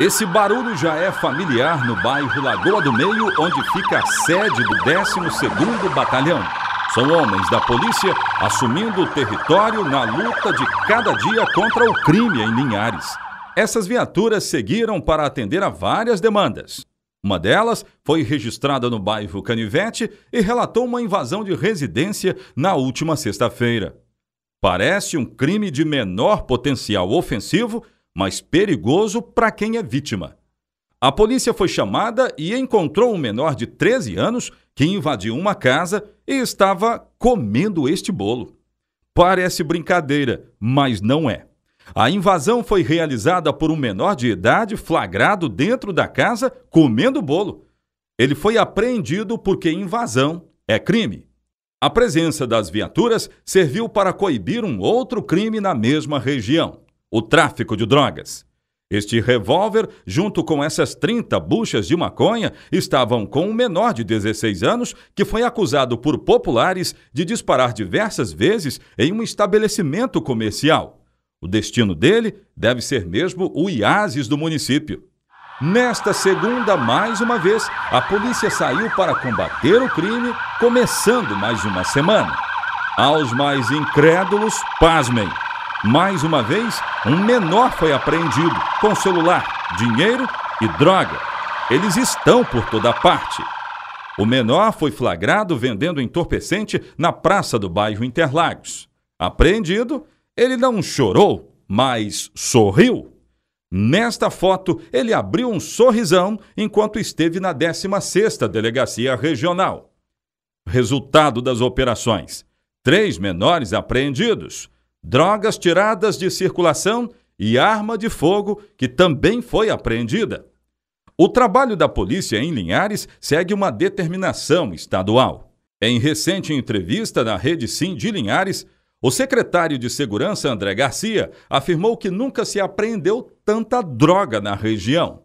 Esse barulho já é familiar no bairro Lagoa do Meio, onde fica a sede do 12º Batalhão. São homens da polícia assumindo o território na luta de cada dia contra o crime em Linhares. Essas viaturas seguiram para atender a várias demandas. Uma delas foi registrada no bairro Canivete e relatou uma invasão de residência na última sexta-feira. Parece um crime de menor potencial ofensivo mas perigoso para quem é vítima. A polícia foi chamada e encontrou um menor de 13 anos que invadiu uma casa e estava comendo este bolo. Parece brincadeira, mas não é. A invasão foi realizada por um menor de idade flagrado dentro da casa comendo bolo. Ele foi apreendido porque invasão é crime. A presença das viaturas serviu para coibir um outro crime na mesma região o tráfico de drogas. Este revólver, junto com essas 30 buchas de maconha, estavam com um menor de 16 anos que foi acusado por populares de disparar diversas vezes em um estabelecimento comercial. O destino dele deve ser mesmo o IASIS do município. Nesta segunda, mais uma vez, a polícia saiu para combater o crime, começando mais uma semana. Aos mais incrédulos, pasmem. Mais uma vez, um menor foi apreendido com celular, dinheiro e droga. Eles estão por toda parte. O menor foi flagrado vendendo entorpecente na praça do bairro Interlagos. Apreendido, ele não chorou, mas sorriu. Nesta foto, ele abriu um sorrisão enquanto esteve na 16ª Delegacia Regional. Resultado das operações: três menores apreendidos, drogas tiradas de circulação e arma de fogo, que também foi apreendida. O trabalho da polícia em Linhares segue uma determinação estadual. Em recente entrevista na Rede Sim de Linhares, o secretário de Segurança André Garcia afirmou que nunca se apreendeu tanta droga na região.